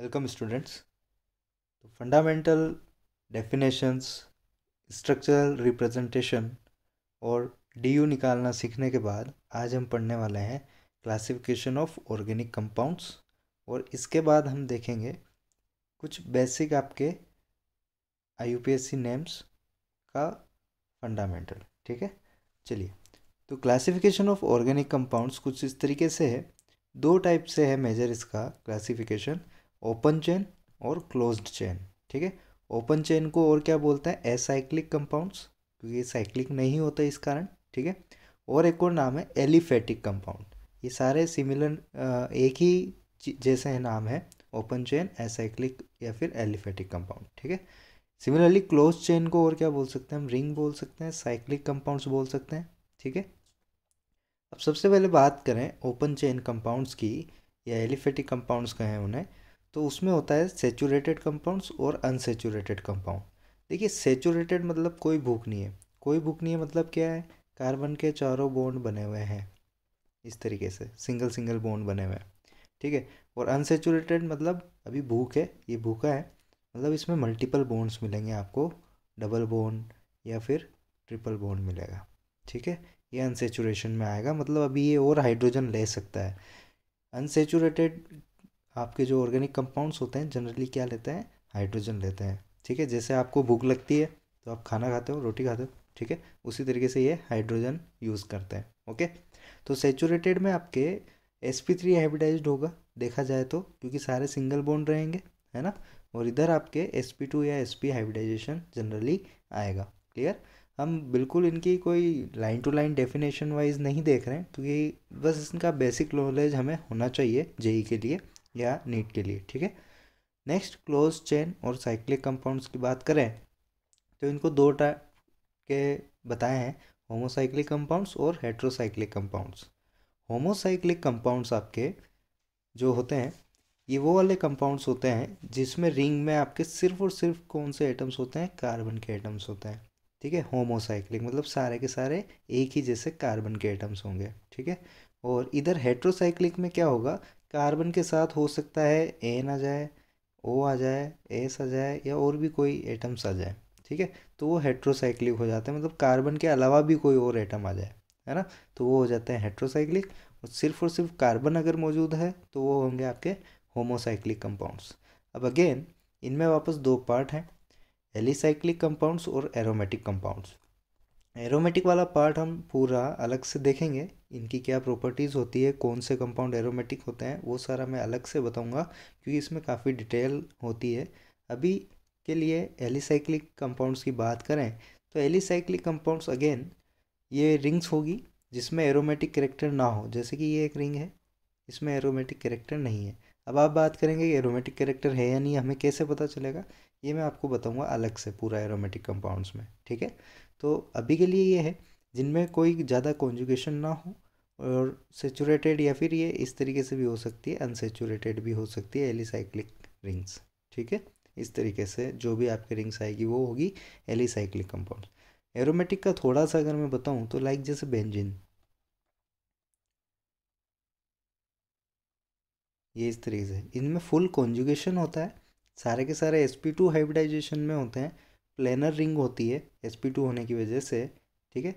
welcome students तो fundamental definitions structural representation और DU निकालना सीखने के बाद आज हम पढ़ने वाले हैं क्लासिफिकेशन ऑफ ऑर्गेनिक कंपाउंड्स और इसके बाद हम देखेंगे कुछ बेसिक आपके आईयूपीएससी नेम्स का फंडामेंटल ठीक है चलिए तो क्लासिफिकेशन ऑफ ऑर्गेनिक कंपाउंड्स कुछ इस तरीके से है दो टाइप से है मेजर इसका क्लासिफिकेशन ओपन चेन और क्लोज्ड चेन ठीक है ओपन चेन को और क्या बोलते हैं एसाइक्लिक कंपाउंड्स क्योंकि ये साइक्लिक नहीं होता इस कारण ठीक है और एक और नाम है एलिफेटिक कंपाउंड ये सारे सिमिलर एक ही जैसे है नाम है ओपन चेन एसाइक्लिक या फिर एलिफेटिक कंपाउंड ठीक है सिमिलरली क्लोज चेन को और क्या बोल सकते हैं हम रिंग बोल सकते हैं साइक्लिक कंपाउंड्स बोल सकते हैं ठीक है अब सबसे पहले बात करें ओपन चेन कंपाउंड्स की या एलिफेटिक कंपाउंड्स कहें उन्हें तो उसमें होता है सेचूरेटेड कंपाउंड्स और अनसेचूरेटेड कंपाउंड देखिए सेचूरेटेड मतलब कोई भूख नहीं है कोई भूख नहीं है मतलब क्या है कार्बन के चारों बॉन्ड बने हुए हैं इस तरीके से सिंगल सिंगल बॉन्ड बने हुए हैं ठीक है और अनसेचूरेटेड मतलब अभी भूख है ये भूखा है मतलब इसमें मल्टीपल बॉन्ड्स मिलेंगे आपको डबल बॉन्ड या फिर ट्रिपल बॉन्ड मिलेगा ठीक है ये अनसेचुरेशन में आएगा मतलब अभी ये और हाइड्रोजन ले सकता है अनसेचुरेटेड आपके जो ऑर्गेनिक कंपाउंड्स होते हैं जनरली क्या लेते हैं हाइड्रोजन लेते हैं ठीक है जैसे आपको भूख लगती है तो आप खाना खाते हो रोटी खाते हो ठीक है उसी तरीके से ये हाइड्रोजन यूज़ करते हैं ओके तो सेचूरेटेड में आपके एस पी थ्री हाइब्रिडाइज होगा देखा जाए तो क्योंकि सारे सिंगल बोन रहेंगे है ना और इधर आपके एस पी टू या एस पी हाइब्रिडाइजेशन जनरली आएगा क्लियर हम बिल्कुल इनकी कोई line to line definition wise नहीं देख रहे हैं क्योंकि तो बस इनका बेसिक नॉलेज हमें होना चाहिए जेई e के लिए या नीट के लिए ठीक है नेक्स्ट क्लोज चेन और साइक्लिक कंपाउंड्स की बात करें तो इनको दो टाइप के बताए हैं होमोसाइक्लिक कंपाउंड्स और हेट्रोसाइक्लिक कंपाउंड्स होमोसाइक्लिक कंपाउंड्स आपके जो होते हैं ये वो वाले कंपाउंड्स होते हैं जिसमें रिंग में आपके सिर्फ और सिर्फ कौन से एटम्स होते हैं कार्बन के एटम्स होते हैं ठीक है होमोसाइक्लिक मतलब सारे के सारे एक ही जैसे कार्बन के एटम्स होंगे ठीक है और इधर हेट्रोसाइक्लिक में क्या होगा कार्बन के साथ हो सकता है एन आ जाए ओ आ जाए एस आ जाए या और भी कोई एटम्स आ जाए ठीक है तो वो हेट्रोसाइक्लिक हो जाते हैं मतलब कार्बन के अलावा भी कोई और एटम आ जाए है ना तो वो हो जाते हैं हेट्रोसाइक्लिक और सिर्फ और सिर्फ कार्बन अगर मौजूद है तो वो होंगे आपके होमोसाइक्लिक कंपाउंड्स अब अगेन इनमें वापस दो पार्ट हैं एलिसाइक्लिक कंपाउंड्स और एरोमेटिक कंपाउंड्स एरोमेटिक वाला पार्ट हम पूरा अलग से देखेंगे इनकी क्या प्रॉपर्टीज़ होती है कौन से कंपाउंड एरोमेटिक होते हैं वो सारा मैं अलग से बताऊंगा क्योंकि इसमें काफ़ी डिटेल होती है अभी के लिए एलिसाइक्लिक कंपाउंड्स की बात करें तो एलिसाइक्लिक कंपाउंड्स अगेन ये रिंग्स होगी जिसमें एरोमेटिक करेक्टर ना हो जैसे कि ये एक रिंग है इसमें एरोमेटिक करेक्टर नहीं है अब आप बात करेंगे कि एरोमेटिक करेक्टर है या नहीं हमें कैसे पता चलेगा ये मैं आपको बताऊंगा अलग से पूरा एरोमेटिक कंपाउंड्स में ठीक है तो अभी के लिए ये है जिनमें कोई ज़्यादा कॉन्जुगेशन ना हो और सेचूरेटेड या फिर ये इस तरीके से भी हो सकती है अनसेचूरेटेड भी हो सकती है एलिसाइक्लिक रिंग्स e ठीक है इस तरीके से जो भी आपके रिंग्स आएगी वो होगी एलिसाइक्लिक कंपाउंड एरोमेटिक का थोड़ा सा अगर मैं बताऊं तो लाइक जैसे बेंजिन ये इस तरीके से इनमें फुल कॉन्जुगेशन होता है सारे के सारे टू हाइब्रिडाइजेशन में होते हैं प्लेनर रिंग होती है एस होने की वजह से ठीक है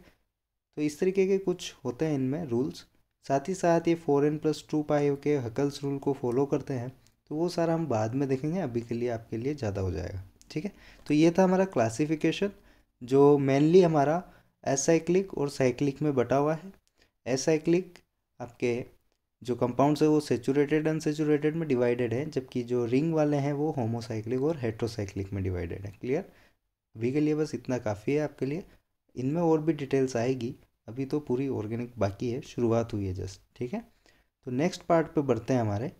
तो इस तरीके के कुछ होते हैं इनमें रूल्स साथ ही साथ ये four N plus two pi के हकल्स रूल को फॉलो करते हैं तो वो सारा हम बाद में देखेंगे अभी के लिए आपके लिए ज़्यादा हो जाएगा ठीक है तो ये था हमारा क्लासिफिकेशन जो मेनली हमारा एसाइक्लिक और साइक्लिक में बटा हुआ है एसाइक्लिक आपके जो कंपाउंड्स है वो सेचूरेटेड अनसेचूरेटेड में डिवाइडेड है जबकि जो रिंग वाले हैं वो होमोसाइक्लिक और हेट्रोसाइक्लिक में डिवाइडेड है क्लियर अभी के लिए बस इतना काफ़ी है आपके लिए इनमें और भी डिटेल्स आएगी अभी तो पूरी ऑर्गेनिक बाकी है शुरुआत हुई है जस्ट ठीक है तो नेक्स्ट पार्ट पे बढ़ते हैं हमारे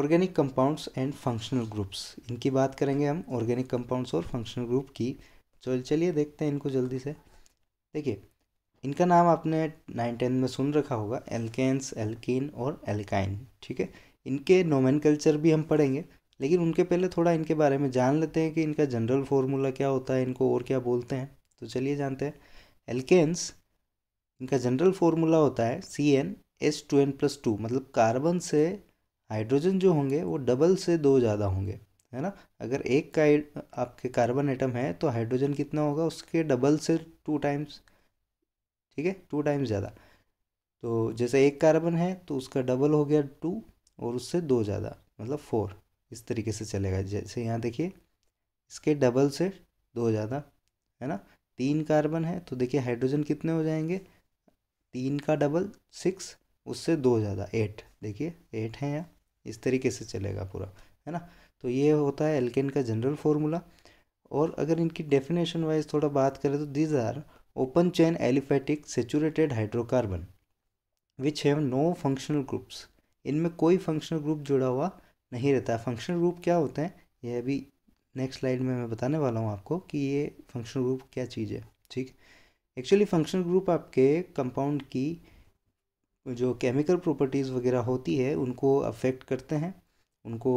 organic compounds and functional groups इनकी बात करेंगे हम ऑर्गेनिक कंपाउंड्स और फंक्शनल ग्रुप की चल चलिए देखते हैं इनको जल्दी से देखिए इनका नाम आपने नाइन टेंथ में सुन रखा होगा एल्केन्स एल्किन और एल्काइन ठीक है इनके नोमेन भी हम पढ़ेंगे लेकिन उनके पहले थोड़ा इनके बारे में जान लेते हैं कि इनका जनरल फॉर्मूला क्या होता है इनको और क्या बोलते हैं तो चलिए जानते हैं एल्केन्स इनका जनरल फॉर्मूला होता है C N S two N plus two मतलब कार्बन से हाइड्रोजन जो होंगे वो डबल से दो ज़्यादा होंगे है ना अगर एक का आपके कार्बन एटम है तो हाइड्रोजन कितना होगा उसके डबल से टू टाइम्स ठीक है टू टाइम्स ज़्यादा तो जैसे एक कार्बन है तो उसका डबल हो गया टू और उससे दो ज़्यादा मतलब फोर इस तरीके से चलेगा जैसे यहाँ देखिए इसके डबल से दो ज़्यादा है ना तीन कार्बन है तो देखिए हाइड्रोजन कितने हो जाएंगे तीन का डबल सिक्स उससे दो ज़्यादा एट देखिए एट है यहाँ इस तरीके से चलेगा पूरा है ना तो ये होता है एल्केन का जनरल फार्मूला और अगर इनकी डेफिनेशन वाइज थोड़ा बात करें तो these are open chain aliphatic saturated hydrocarbon which have no functional groups इनमें कोई फंक्शनल ग्रुप जुड़ा हुआ नहीं रहता फंक्शनल ग्रुप क्या होते हैं यह भी नेक्स्ट स्लाइड में मैं बताने वाला हूँ आपको कि ये फंक्शनल ग्रुप क्या चीज़ है ठीक एक्चुअली फंक्शनल ग्रुप आपके कंपाउंड की जो केमिकल प्रॉपर्टीज़ वगैरह होती है उनको अफेक्ट करते हैं उनको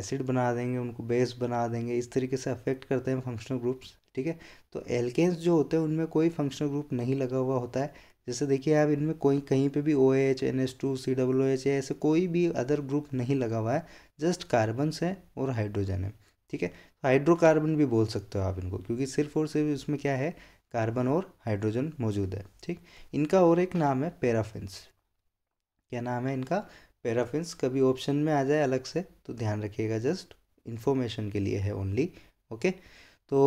एसिड बना देंगे उनको बेस बना देंगे इस तरीके से अफेक्ट करते हैं फंक्शनल ग्रुप्स ठीक है तो एल्केन्स जो होते हैं उनमें कोई फंक्शनल ग्रुप नहीं लगा हुआ होता है जैसे देखिए आप इनमें कोई कहीं पे भी O H N S two C W H ऐसे कोई भी अदर ग्रुप नहीं लगा हुआ है जस्ट कार्बन है और हाइड्रोजन है ठीक है हाइड्रोकार्बन तो भी बोल सकते हो आप इनको क्योंकि सिर्फ और सिर्फ इसमें क्या है कार्बन और हाइड्रोजन मौजूद है ठीक इनका और एक नाम है पैराफिंस क्या नाम है इनका पैराफिन्स कभी ऑप्शन में आ जाए अलग से तो ध्यान रखिएगा जस्ट इन्फॉर्मेशन के लिए है ओनली ओके तो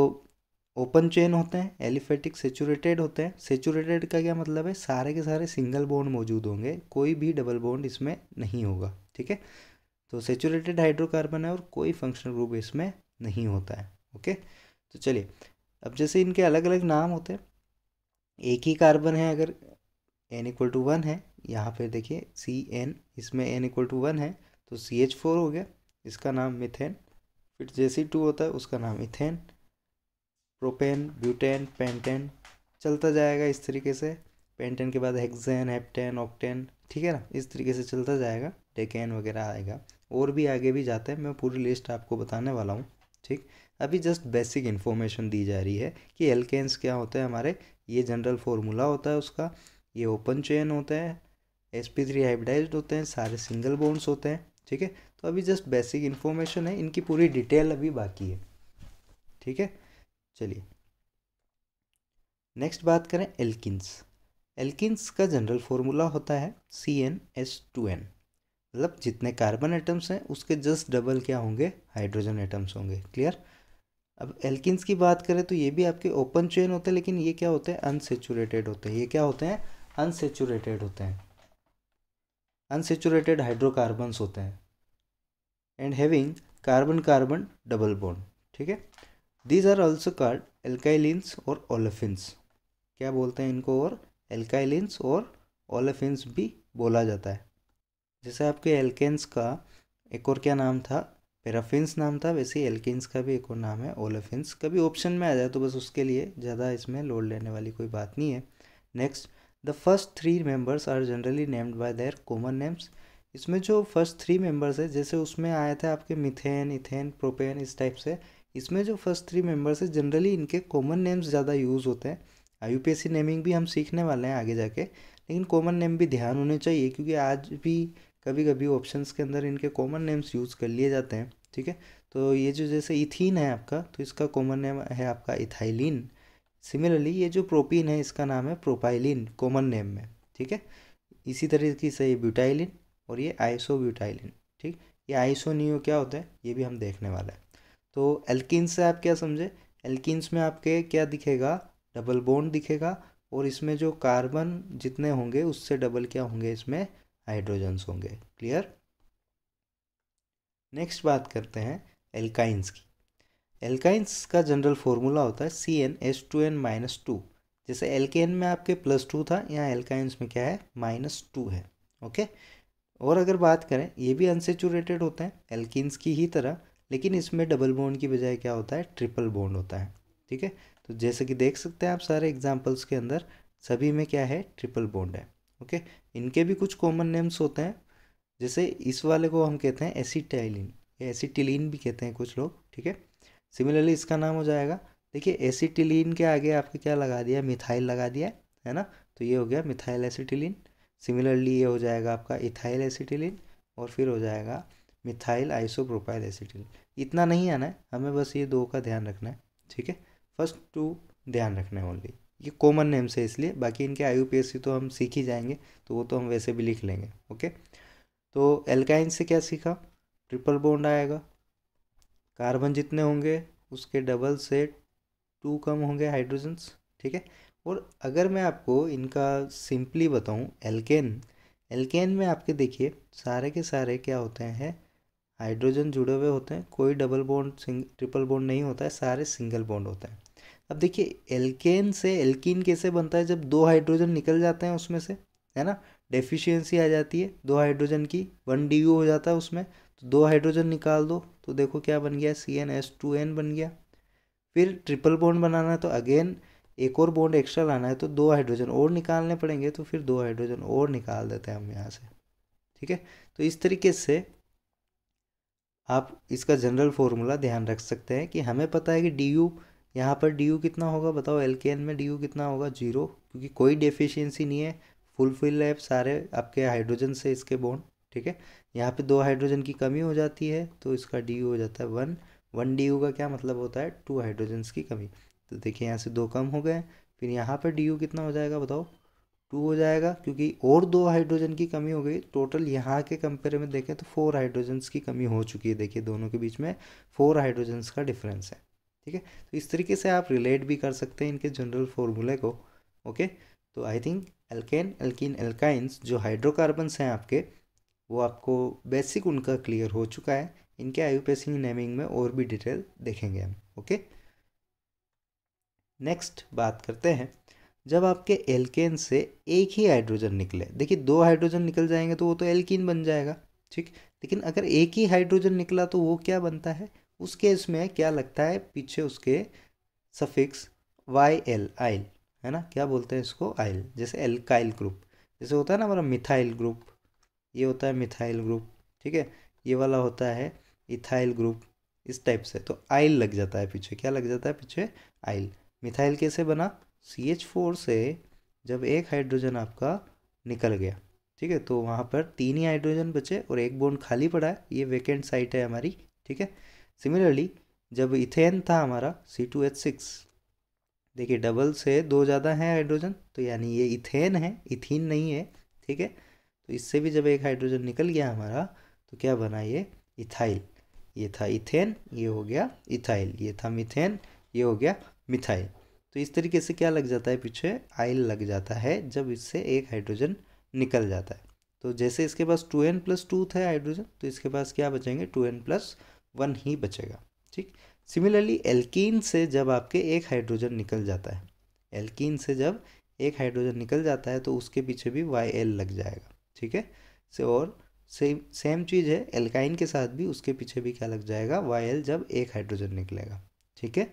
ओपन चेन होते हैं एलिफेटिक सेचूरेटेड होते हैं सेचूरेटेड का क्या मतलब है सारे के सारे सिंगल बॉन्ड मौजूद होंगे कोई भी डबल बॉन्ड इसमें नहीं होगा ठीक है तो सेचूरेटेड हाइड्रोकार्बन है और कोई फंक्शनल ग्रुप इसमें नहीं होता है ओके तो चलिए अब जैसे इनके अलग अलग नाम होते हैं एक ही कार्बन है अगर एन इक्वल टू वन है यहाँ पर देखिए सी एन इसमें एन इक्वल टू वन है तो सी एच फोर हो गया इसका नाम मिथेन फिर जैसे टू होता है उसका नाम इथेन प्रोपेन ब्यूटेन पेंटेन चलता जाएगा इस तरीके से पेंटेन के बाद हेक्सेन हेप्टेन ऑक्टेन ठीक है ना इस तरीके से चलता जाएगा डेकेन वगैरह आएगा और भी आगे भी जाते हैं मैं पूरी लिस्ट आपको बताने वाला हूँ ठीक अभी जस्ट बेसिक इन्फॉर्मेशन दी जा रही है कि एल्केन्स क्या होते हैं हमारे ये जनरल फॉर्मूला होता है उसका ये ओपन चेन होते हैं एस पी थ्री हाइब्रिडाइज होते हैं सारे सिंगल बोन्स होते हैं ठीक है तो अभी जस्ट बेसिक इन्फॉर्मेशन है इनकी पूरी डिटेल अभी बाकी है ठीक है चलिए नेक्स्ट बात करें एल्किस एल्किस का जनरल फॉर्मूला होता है C N S two N मतलब जितने कार्बन एटम्स हैं उसके जस्ट डबल क्या होंगे हाइड्रोजन एटम्स होंगे क्लियर अब एल्किस की बात करें तो ये भी आपके ओपन चेन होते हैं लेकिन ये क्या होते हैं अनसेचुरेटेड होते हैं ये क्या होते हैं अनसेचुरेटेड होते हैं अनसेचुरेटेड हाइड्रोकार्बन्स होते हैं and having carbon carbon double bond ठीक है these are also called alkylenes और ओलेफिन्स क्या बोलते हैं इनको और एल्काइलिन्स और ओलेफिन्स भी बोला जाता है जैसे आपके एल्केन्स का एक और क्या नाम था पेराफिन्स नाम था वैसे ही एल्किन्स का भी एक और नाम है ओलेफिन्स कभी ऑप्शन में आ जाए तो बस उसके लिए ज़्यादा इसमें लोड लेने वाली कोई बात नहीं है next the first three members are generally named by their common names इसमें जो फर्स्ट थ्री मेम्बर्स है जैसे उसमें आया था आपके मिथेन इथेन प्रोपेन इस टाइप से इसमें जो फर्स्ट थ्री मेंबर्स है जनरली इनके कॉमन नेम्स ज़्यादा यूज़ होते हैं आई नेमिंग भी हम सीखने वाले हैं आगे जाके लेकिन कॉमन नेम भी ध्यान होने चाहिए क्योंकि आज भी कभी कभी ऑप्शंस के अंदर इनके कॉमन नेम्स यूज़ कर लिए जाते हैं ठीक है तो ये जो जैसे इथिन है आपका तो इसका कॉमन नेम है आपका इथाइलिन सिमिलरली ये जो प्रोपीन है इसका नाम है प्रोपाइलिन कॉमन नेम में ठीक है इसी तरीके से ये ब्यूटाइलिन और ये ब्यूटाइलिन ठीक ये नियो क्या होता है ये भी हम देखने वाले हैं तो एल्किन से आप क्या समझे एल्किन्स में आपके क्या दिखेगा डबल बॉन्ड दिखेगा और इसमें जो कार्बन जितने होंगे उससे डबल क्या होंगे इसमें हाइड्रोजन्स होंगे क्लियर नेक्स्ट बात करते हैं एल्काइंस की एल्काइंस का जनरल फॉर्मूला होता है C N S two N minus two जैसे एल्केन में आपके प्लस टू था यहाँ एल्काइंस में क्या है माइनस टू है ओके और अगर बात करें ये भी अनसेचूरेटेड होते हैं एल्किन्स की ही तरह लेकिन इसमें डबल बॉन्ड की बजाय क्या होता है ट्रिपल बॉन्ड होता है ठीक है तो जैसे कि देख सकते हैं आप सारे एग्जाम्पल्स के अंदर सभी में क्या है ट्रिपल बॉन्ड है ओके इनके भी कुछ कॉमन नेम्स होते हैं जैसे इस वाले को हम कहते हैं एसिटाइलिन या एसिटिलीन भी कहते हैं कुछ लोग ठीक है सिमिलरली इसका नाम हो जाएगा देखिए एसिटिलीन के आगे आपके क्या लगा दिया मिथाइल लगा दिया है ना तो ये हो गया मिथाइल एसिटिलिन सिमिलरली ये हो जाएगा आपका इथाइल एसिटिलिन और फिर हो जाएगा मिथाइल आइसोप्रोपाइल एसिटिल इतना नहीं आना है हमें बस ये दो का ध्यान रखना है ठीक है फर्स्ट टू ध्यान रखना है ओनली ये कॉमन नेम से इसलिए बाकी इनके आई तो हम सीख ही जाएंगे तो वो तो हम वैसे भी लिख लेंगे ओके तो एल्काइन से क्या सीखा ट्रिपल बॉन्ड आएगा कार्बन जितने होंगे उसके डबल से टू कम होंगे हाइड्रोजन्स ठीक है और अगर मैं आपको इनका सिंपली बताऊं एल्केन एल्केन में आपके देखिए सारे के सारे क्या होते हैं हाइड्रोजन जुड़े हुए होते हैं कोई डबल बॉन्ड ट्रिपल बॉन्ड नहीं होता है सारे सिंगल बॉन्ड होते हैं अब देखिए एल्केन से एल्किन कैसे बनता है जब दो हाइड्रोजन निकल जाते हैं उसमें से है ना डेफिशिएंसी आ जाती है दो हाइड्रोजन की वन डी हो जाता है उसमें तो दो हाइड्रोजन निकाल दो तो देखो क्या बन गया C N S two N बन गया फिर ट्रिपल बॉन्ड बनाना है तो अगेन एक और बॉन्ड एक्स्ट्रा लाना है तो दो हाइड्रोजन और निकालने पड़ेंगे तो फिर दो हाइड्रोजन और निकाल देते हैं हम यहाँ से ठीक है तो इस तरीके से आप इसका जनरल फॉर्मूला ध्यान रख सकते हैं कि हमें पता है कि डी यू यहाँ पर डी यू कितना होगा बताओ एल के एन में डी यू कितना होगा जीरो क्योंकि कोई डेफिशिएंसी नहीं है फुलफिल है सारे आपके हाइड्रोजन से इसके बॉन्ड ठीक है यहाँ पे दो हाइड्रोजन की कमी हो जाती है तो इसका डी यू हो जाता है वन वन डी यू का क्या मतलब होता है टू हाइड्रोजन्स की कमी तो देखिए यहाँ से दो कम हो गए फिर यहाँ पर डी यू कितना हो जाएगा बताओ टू हो जाएगा क्योंकि और दो हाइड्रोजन की कमी हो गई टोटल यहाँ के कंपेयर में देखें तो फोर हाइड्रोजन्स की कमी हो चुकी है देखिए दोनों के बीच में फोर हाइड्रोजन्स का डिफरेंस है ठीक है तो इस तरीके से आप रिलेट भी कर सकते हैं इनके जनरल फॉर्मूले को ओके तो I think alkane alkene alkynes जो हाइड्रोकार्बन्स हैं आपके वो आपको बेसिक उनका क्लियर हो चुका है इनके आयुपेसिंग नेमिंग में और भी डिटेल देखेंगे हम ओके नेक्स्ट बात करते हैं जब आपके एल्केन से एक ही हाइड्रोजन निकले देखिए दो हाइड्रोजन निकल जाएंगे तो वो तो एल्किन बन जाएगा ठीक लेकिन अगर एक ही हाइड्रोजन निकला तो वो क्या बनता है उस केस में क्या लगता है पीछे उसके सफिक्स वाई एल आइल है ना क्या बोलते हैं इसको आइल जैसे एल्काइल ग्रुप जैसे होता है ना हमारा मिथाइल ग्रुप ये होता है मिथाइल ग्रुप ठीक है ये वाला होता है इथाइल ग्रुप इस टाइप से तो आइल लग जाता है पीछे क्या लग जाता है पीछे आइल मिथाइल कैसे बना सी एच फोर से जब एक हाइड्रोजन आपका निकल गया ठीक है तो वहाँ पर तीन ही हाइड्रोजन बचे और एक बोन खाली पड़ा है ये वेकेंट साइट है हमारी ठीक है सिमिलरली जब इथेन था हमारा सी टू एच सिक्स देखिए डबल से दो ज़्यादा हैं हाइड्रोजन तो यानी ये इथेन है इथिन नहीं है ठीक है तो इससे भी जब एक हाइड्रोजन निकल गया हमारा तो क्या बना ये इथाइल ये था इथेन ये हो गया इथाइल ये था मिथेन ये हो गया मिथाइल तो इस तरीके से क्या लग जाता है पीछे आइल लग जाता है जब इससे एक हाइड्रोजन निकल जाता है तो जैसे इसके पास टू एन प्लस टू था हाइड्रोजन तो इसके पास क्या बचेंगे टू एन प्लस वन ही बचेगा ठीक सिमिलरली एल्कीन से जब आपके एक हाइड्रोजन निकल जाता है एल्कीन से जब एक हाइड्रोजन निकल जाता है तो उसके पीछे भी वाई एल लग जाएगा ठीक है से और सेम सेम चीज़ है एल्काइन के साथ भी उसके पीछे भी क्या लग जाएगा वाई एल जब एक हाइड्रोजन निकलेगा ठीक है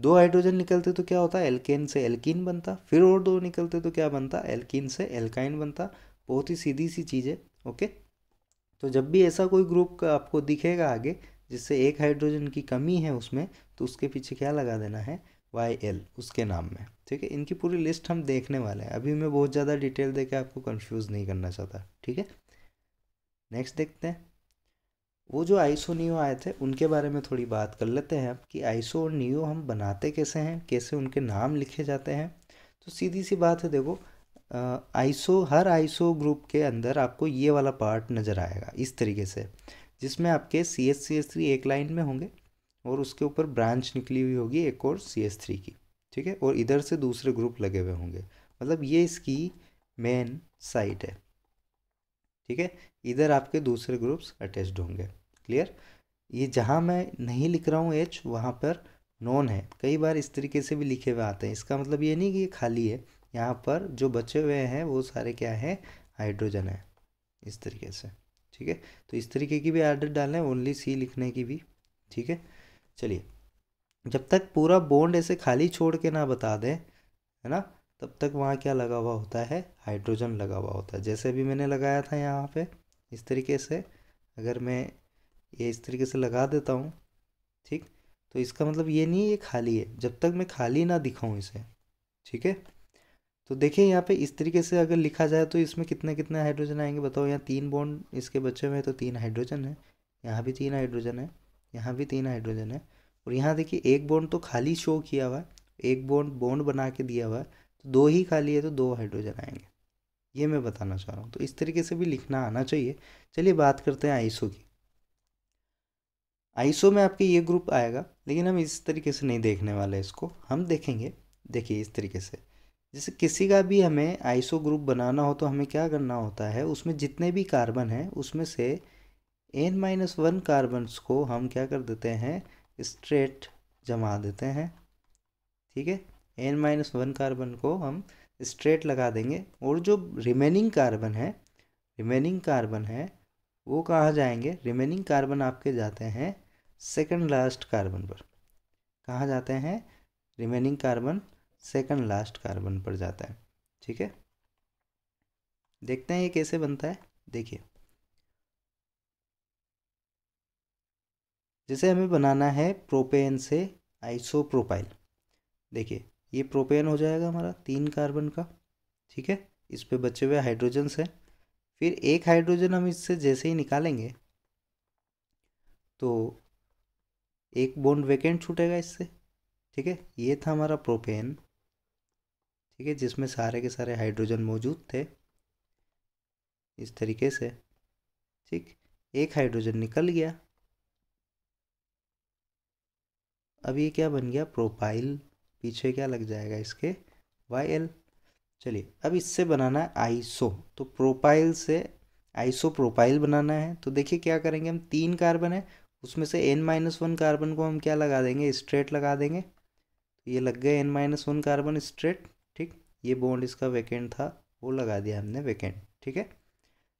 दो हाइड्रोजन निकलते तो क्या होता एल्केन से एल्कीन बनता फिर और दो निकलते तो क्या बनता एल्कीन से एल्काइन बनता बहुत ही सीधी सी चीज़ है ओके तो जब भी ऐसा कोई ग्रुप आपको दिखेगा आगे जिससे एक हाइड्रोजन की कमी है उसमें तो उसके पीछे क्या लगा देना है वाई एल उसके नाम में ठीक है इनकी पूरी लिस्ट हम देखने वाले हैं अभी मैं बहुत ज़्यादा डिटेल देके आपको कंफ्यूज नहीं करना चाहता ठीक है नेक्स्ट देखते हैं वो जो आइसो नियो आए थे उनके बारे में थोड़ी बात कर लेते हैं कि आइसो और नियो हम बनाते कैसे हैं कैसे उनके नाम लिखे जाते हैं तो सीधी सी बात है देखो आइसो हर आइसो ग्रुप के अंदर आपको ये वाला पार्ट नज़र आएगा इस तरीके से जिसमें आपके C S C S three एक लाइन में होंगे और उसके ऊपर ब्रांच निकली हुई होगी एक और सी एस थ्री की ठीक है और इधर से दूसरे ग्रुप लगे हुए होंगे मतलब ये इसकी मेन साइट है ठीक है इधर आपके दूसरे ग्रुप्स अटैच्ड होंगे क्लियर ये जहाँ मैं नहीं लिख रहा हूँ एच वहाँ पर नॉन है कई बार इस तरीके से भी लिखे हुए आते हैं इसका मतलब ये नहीं कि ये खाली है यहाँ पर जो बचे हुए हैं वो सारे क्या हैं हाइड्रोजन है इस तरीके से ठीक है तो इस तरीके की भी आर्डर डालें ओनली सी लिखने की भी ठीक है चलिए जब तक पूरा बॉन्ड ऐसे खाली छोड़ के ना बता दें है ना तब तक वहाँ क्या लगा हुआ होता है हाइड्रोजन लगा हुआ होता है जैसे भी मैंने लगाया था यहाँ पे इस तरीके से अगर मैं ये इस तरीके से लगा देता हूँ ठीक तो इसका मतलब ये नहीं है ये खाली है जब तक मैं खाली ना दिखाऊँ इसे ठीक है तो देखिए यहाँ पे इस तरीके से अगर लिखा जाए तो इसमें कितने कितने हाइड्रोजन आएंगे बताओ यहाँ तीन बॉन्ड इसके बच्चे में तो तीन हाइड्रोजन है यहाँ भी तीन हाइड्रोजन है यहाँ भी तीन हाइड्रोजन है और यहाँ देखिए एक बॉन्ड तो खाली शो किया हुआ है एक बॉन्ड बॉन्ड बना के दिया हुआ है तो दो ही खाली है तो दो हाइड्रोजन आएंगे ये मैं बताना चाह रहा हूँ तो इस तरीके से भी लिखना आना चाहिए चलिए बात करते हैं आइसो की आइसो में आपके ये ग्रुप आएगा लेकिन हम इस तरीके से नहीं देखने वाले इसको हम देखेंगे देखिए इस तरीके से जैसे किसी का भी हमें आइसो ग्रुप बनाना हो तो हमें क्या करना होता है उसमें जितने भी कार्बन हैं उसमें से एन माइनस वन कार्बन्स को हम क्या कर देते हैं स्ट्रेट जमा देते हैं ठीक है एन माइनस वन कार्बन को हम स्ट्रेट लगा देंगे और जो रिमेनिंग कार्बन है रिमेनिंग कार्बन है वो कहाँ जाएंगे रिमेनिंग कार्बन आपके जाते हैं सेकंड लास्ट कार्बन पर कहाँ जाते हैं remaining carbon second last carbon पर जाता है ठीक है देखते हैं ये कैसे बनता है देखिए जैसे हमें बनाना है प्रोपेन से आइसोप्रोपाइल देखिए ये प्रोपेन हो जाएगा हमारा तीन कार्बन का ठीक है इस पे बचे हुए हाइड्रोजन्स हैं फिर एक हाइड्रोजन हम इससे जैसे ही निकालेंगे तो एक बॉन्ड वेकेंट छूटेगा इससे ठीक है ये था हमारा प्रोपेन ठीक है जिसमें सारे के सारे हाइड्रोजन मौजूद थे इस तरीके से ठीक एक हाइड्रोजन निकल गया अब ये क्या बन गया प्रोपाइल पीछे क्या लग जाएगा इसके वाई एल चलिए अब इससे बनाना है आइसो तो प्रोपाइल से आइसो प्रोपाइल बनाना है तो देखिए क्या करेंगे हम तीन कार्बन है उसमें से एन माइनस वन कार्बन को हम क्या लगा देंगे स्ट्रेट लगा देंगे तो ये लग गए N minus one carbon straight ठीक ये बॉन्ड इसका वेकेंट था वो लगा दिया हमने वेकेंट ठीक है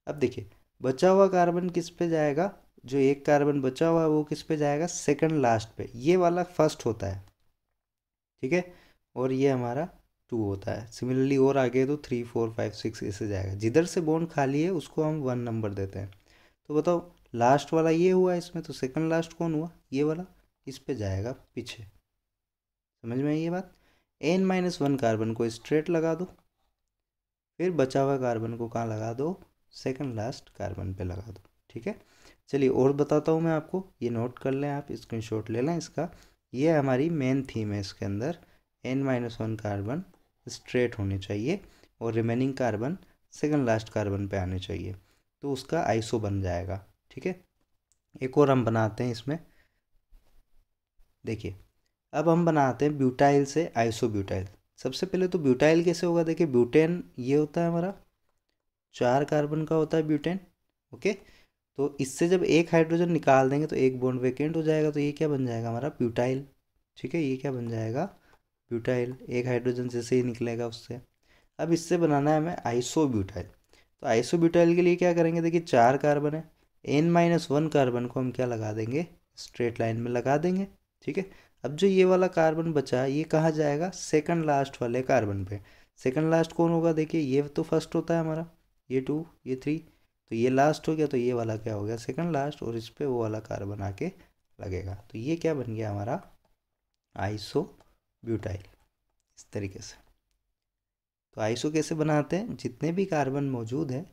अब देखिए बचा हुआ कार्बन किस पे जाएगा जो एक कार्बन बचा हुआ है वो किस पे जाएगा सेकंड लास्ट पे ये वाला फर्स्ट होता है ठीक है और ये हमारा टू होता है सिमिलरली और आगे तो थ्री फोर फाइव सिक्स ऐसे जाएगा जिधर से बोन खाली है उसको हम वन नंबर देते हैं तो बताओ लास्ट वाला ये हुआ इसमें तो सेकंड लास्ट कौन हुआ ये वाला इस पे जाएगा पीछे समझ में आई ये बात एन माइनस वन कार्बन को स्ट्रेट लगा दो फिर बचा हुआ कार्बन को कहाँ लगा दो सेकंड लास्ट कार्बन पे लगा दो ठीक है चलिए और बताता हूँ मैं आपको ये नोट कर लें आप स्क्रीनशॉट ले लें इसका ये हमारी मेन थीम है इसके अंदर N minus one carbon straight होने चाहिए और remaining carbon second last carbon पे आने चाहिए तो उसका आइसो बन जाएगा ठीक है एक और हम बनाते हैं इसमें देखिए अब हम बनाते हैं ब्यूटाइल से आइसो ब्यूटाइल सबसे पहले तो ब्यूटाइल कैसे होगा देखिए ब्यूटेन ये होता है हमारा चार कार्बन का होता है ब्यूटेन ओके तो इससे जब एक हाइड्रोजन निकाल देंगे तो एक बॉन्ड वेकेंट हो जाएगा तो ये क्या बन जाएगा हमारा प्यूटाइल ठीक है ये क्या बन जाएगा ब्यूटाइल एक हाइड्रोजन जैसे ही निकलेगा उससे अब इससे बनाना है हमें आइसो ब्यूटाइल तो आइसो ब्यूटाइल के लिए क्या करेंगे देखिए चार कार्बन है एन माइनस वन कार्बन को हम क्या लगा देंगे स्ट्रेट लाइन में लगा देंगे ठीक है अब जो ये वाला कार्बन बचा ये कहाँ जाएगा सेकंड लास्ट वाले कार्बन पे सेकंड लास्ट कौन होगा देखिए ये तो फर्स्ट होता है हमारा ये टू ये थ्री तो ये लास्ट हो गया तो ये वाला क्या हो गया सेकंड लास्ट और इस पर वो वाला कार्बन आके लगेगा तो ये क्या बन गया हमारा आइसो ब्यूटाइल इस तरीके से तो आइसो कैसे बनाते हैं जितने भी कार्बन मौजूद हैं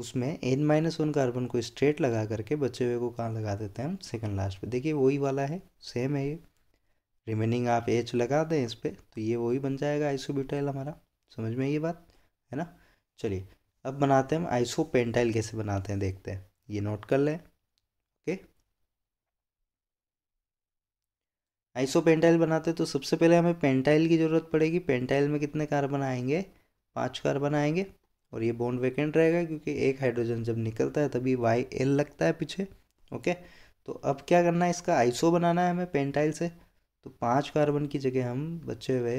उसमें एन माइनस वन कार्बन को स्ट्रेट लगा करके बचे हुए को कहाँ लगा देते हैं हम सेकेंड लास्ट पे देखिए वही वाला है सेम है ये रिमेनिंग आप एच लगा दें इस पर तो ये वही बन जाएगा आइसो ब्यूटाइल हमारा समझ में ये बात है ना चलिए अब बनाते हैं हम आइसो पेंटाइल कैसे बनाते हैं देखते हैं ये नोट कर लें ओके आइसो पेंटाइल बनाते हैं तो सबसे पहले हमें पेंटाइल की ज़रूरत पड़ेगी पेंटाइल में कितने कार्बन आएंगे पाँच कार्बन आएंगे और ये बॉन्ड वेकेंट रहेगा क्योंकि एक हाइड्रोजन जब निकलता है तभी वाई एल लगता है पीछे ओके तो अब क्या करना है इसका आइसो बनाना है हमें पेंटाइल से तो पाँच कार्बन की जगह हम बचे हुए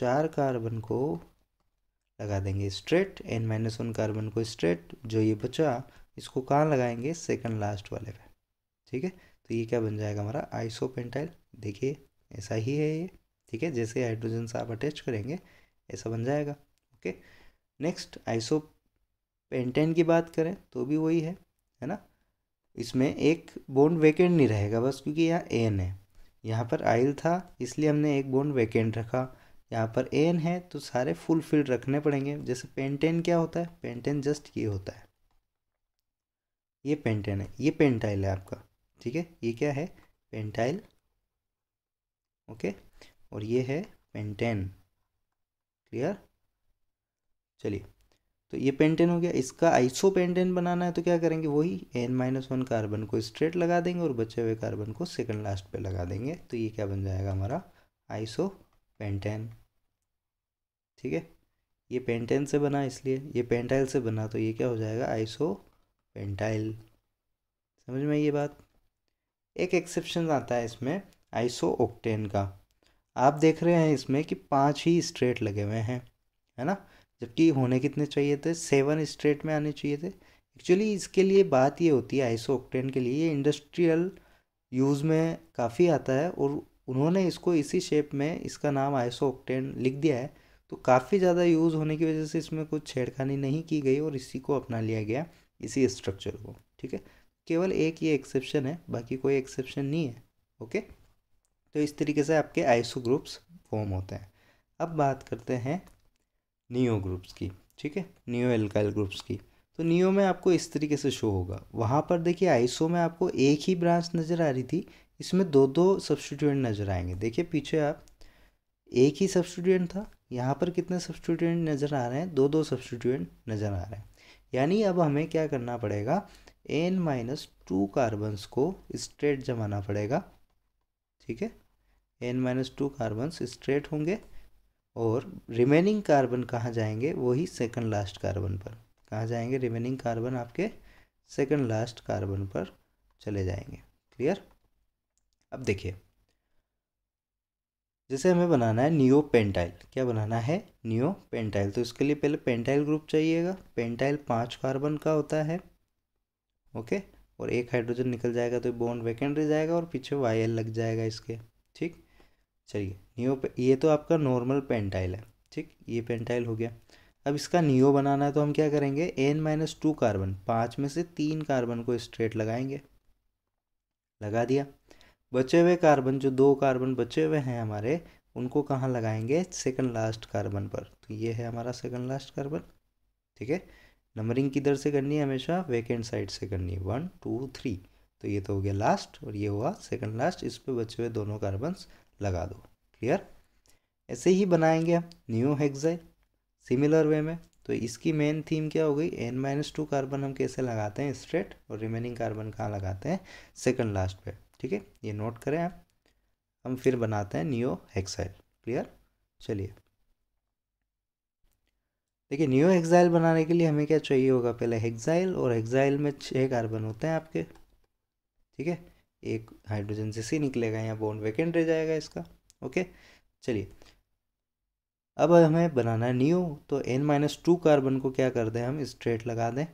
चार कार्बन को लगा देंगे straight N minus one carbon को स्ट्रेट जो ये बचा इसको कहाँ लगाएंगे सेकंड लास्ट वाले पे ठीक है तो ये क्या बन जाएगा हमारा आइसो पेंटाइल देखिए ऐसा ही है ये ठीक है जैसे हाइड्रोजन से आप अटैच करेंगे ऐसा बन जाएगा ओके नेक्स्ट आइसो पेंटेन की बात करें तो भी वही है है ना इसमें एक बोन्ड वेकेंट नहीं रहेगा बस क्योंकि यहाँ एन है यहाँ पर आइल था इसलिए हमने एक बोन्ड वेकेंट रखा यहाँ पर एन है तो सारे फुल फील्ड रखने पड़ेंगे जैसे पेंटेन क्या होता है पेंटेन जस्ट ये होता है ये पेंटेन है ये पेंटाइल है आपका ठीक है ये क्या है पेंटाइल ओके और ये है पेंटेन क्लियर चलिए तो ये पेंटेन हो गया इसका आइसो पेंटेन बनाना है तो क्या करेंगे वही एन माइनस वन कार्बन को स्ट्रेट लगा देंगे और बचे हुए कार्बन को सेकंड लास्ट पे लगा देंगे तो ये क्या बन जाएगा हमारा आइसो पेंटेन ठीक है ये पेंटेन से बना इसलिए ये पेंटाइल से बना तो ये क्या हो जाएगा आइसो पेंटाइल समझ में ये बात एक एक्सेप्शन आता है इसमें आइसो ओक्टेन का आप देख रहे हैं इसमें कि पांच ही स्ट्रेट लगे हुए हैं है ना जबकि होने कितने चाहिए थे सेवन स्ट्रेट में आने चाहिए थे एक्चुअली इसके लिए बात ये होती है आइसो ऑक्टेन के लिए ये इंडस्ट्रियल यूज़ में काफ़ी आता है और उन्होंने इसको इसी शेप में इसका नाम आइसो ऑक्टेन लिख दिया है तो काफ़ी ज़्यादा यूज़ होने की वजह से इसमें कुछ छेड़खानी नहीं की गई और इसी को अपना लिया गया इसी स्ट्रक्चर को ठीक है केवल एक ये एक्सेप्शन है बाकी कोई एक्सेप्शन नहीं है ओके तो इस तरीके से आपके आइसो ग्रुप्स फॉर्म होते हैं अब बात करते हैं नियो ग्रुप्स की ठीक है नियो एल्काइल ग्रुप्स की तो नियो में आपको इस तरीके से शो होगा वहाँ पर देखिए आइसो में आपको एक ही ब्रांच नज़र आ रही थी इसमें दो दो सब्सटीट्यूएंट नज़र आएंगे देखिए पीछे आप एक ही सब्सटीट्यूएंट था यहाँ पर कितने सब्सटीट्यूएंट नज़र आ रहे हैं दो दो सब्सटीट्यूएंट नज़र आ रहे हैं यानी अब हमें क्या करना पड़ेगा एन माइनस टू कार्बन्स को स्ट्रेट जमाना पड़ेगा ठीक है N minus two carbons straight होंगे और रिमेनिंग कार्बन कहाँ जाएंगे वही सेकंड लास्ट कार्बन पर कहाँ जाएंगे रिमेनिंग कार्बन आपके सेकंड लास्ट कार्बन पर चले जाएंगे क्लियर अब देखिए जैसे हमें बनाना है नियो पेंटाइल क्या बनाना है नियो पेंटाइल तो इसके लिए पहले पेंटाइल ग्रुप चाहिएगा पेंटाइल पाँच कार्बन का होता है ओके और एक हाइड्रोजन निकल जाएगा तो बॉन्ड वैकेंड रह जाएगा और पीछे वाई लग जाएगा इसके ठीक चलिए नियो ये तो आपका नॉर्मल पेंटाइल है ठीक ये पेंटाइल हो गया अब इसका नियो बनाना है तो हम क्या करेंगे एन माइनस टू कार्बन पाँच में से तीन कार्बन को स्ट्रेट लगाएंगे लगा दिया बचे हुए कार्बन जो दो कार्बन बचे हुए हैं हमारे उनको कहाँ लगाएंगे सेकंड लास्ट कार्बन पर तो ये है हमारा सेकंड लास्ट कार्बन ठीक है नंबरिंग किधर से करनी है हमेशा वेकेंट साइड से करनी है वन टू थ्री तो ये तो हो गया लास्ट और ये हुआ सेकंड लास्ट इस पे बचे हुए दोनों कार्बन लगा दो क्लियर ऐसे ही बनाएंगे हम न्यू हेक्साइल सिमिलर वे में तो इसकी मेन थीम क्या हो गई एन माइनस टू कार्बन हम कैसे लगाते हैं स्ट्रेट और रिमेनिंग कार्बन कहाँ लगाते हैं सेकंड लास्ट पे ठीक है ये नोट करें आप हम फिर बनाते हैं नियो एक्साइल क्लियर चलिए देखिए न्यू एक्साइल बनाने के लिए हमें क्या चाहिए होगा पहले हेक्साइल और हेक्साइल में छः कार्बन होते हैं आपके ठीक है एक हाइड्रोजन से सी निकलेगा यहाँ बॉन्ड वेकेंट रह जाएगा इसका ओके चलिए अब हमें बनाना है न्यू तो एन माइनस टू कार्बन को क्या कर दें हम स्ट्रेट लगा दें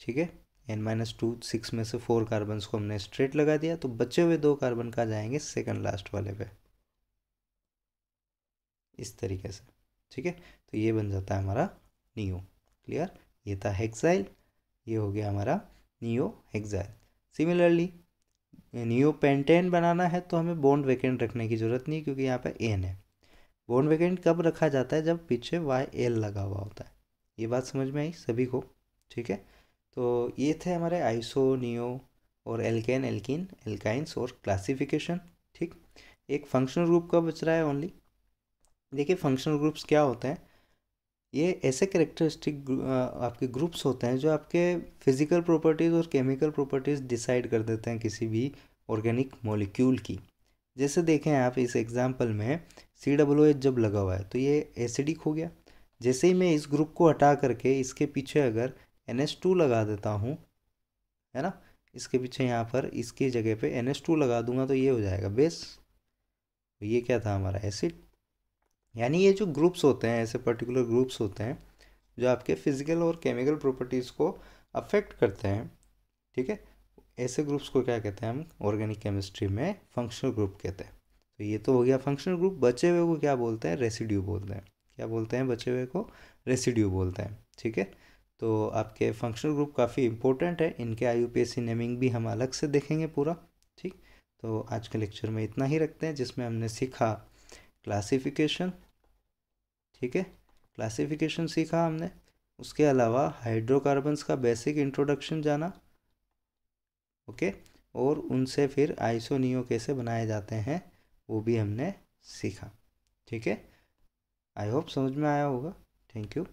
ठीक है एन माइनस टू सिक्स में से फोर कार्बन को हमने स्ट्रेट लगा दिया तो बचे हुए दो कार्बन कहा जाएंगे सेकंड लास्ट वाले पे इस तरीके से ठीक है तो ये बन जाता है हमारा नियो क्लियर ये था हेक्साइल ये हो गया हमारा neo hexyl similarly neo pentane बनाना है तो हमें बॉन्ड वेकेंट रखने की ज़रूरत नहीं क्योंकि यहाँ पे एन है बॉन्ड वेकेंट कब रखा जाता है जब पीछे वाई एल लगा हुआ होता है ये बात समझ में आई सभी को ठीक है तो ये थे हमारे आइसो नियो और एल्केन एल्किन एल्काइंस और क्लासिफिकेशन ठीक एक फंक्शनल ग्रुप का बच रहा है ओनली देखिए फंक्शनल ग्रुप्स क्या होते हैं ये ऐसे करेक्टरिस्टिक आपके ग्रुप्स होते हैं जो आपके फिजिकल प्रॉपर्टीज़ और केमिकल प्रॉपर्टीज़ डिसाइड कर देते हैं किसी भी ऑर्गेनिक मॉलिक्यूल की जैसे देखें आप इस एग्जाम्पल में सी डब्लो एच जब लगा हुआ है तो ये एसिडिक हो गया जैसे ही मैं इस ग्रुप को हटा करके इसके पीछे अगर एन एस टू लगा देता हूँ है ना इसके पीछे यहाँ पर इसकी जगह पे एन एस टू लगा दूंगा तो ये हो जाएगा बेस तो ये क्या था हमारा एसिड यानी ये जो ग्रुप्स होते हैं ऐसे पर्टिकुलर ग्रुप्स होते हैं जो आपके फिजिकल और केमिकल प्रॉपर्टीज़ को अफेक्ट करते हैं ठीक है ऐसे ग्रुप्स को क्या कहते हैं हम ऑर्गेनिक केमिस्ट्री में फंक्शनल ग्रुप कहते हैं तो ये तो हो गया फंक्शनल ग्रुप बचे हुए को क्या बोलते हैं रेसिड्यू बोलते हैं क्या बोलते हैं बचे हुए को रेसिड्यू बोलते हैं ठीक है तो आपके फंक्शनल ग्रुप काफ़ी इंपॉर्टेंट है इनके आई नेमिंग भी हम अलग से देखेंगे पूरा ठीक तो आज के लेक्चर में इतना ही रखते हैं जिसमें हमने सीखा क्लासिफिकेशन ठीक है क्लासिफिकेशन सीखा हमने उसके अलावा हाइड्रोकार्बन्स का बेसिक इंट्रोडक्शन जाना ओके और उनसे फिर आइसोनियो कैसे बनाए जाते हैं वो भी हमने सीखा ठीक है आई होप समझ में आया होगा थैंक यू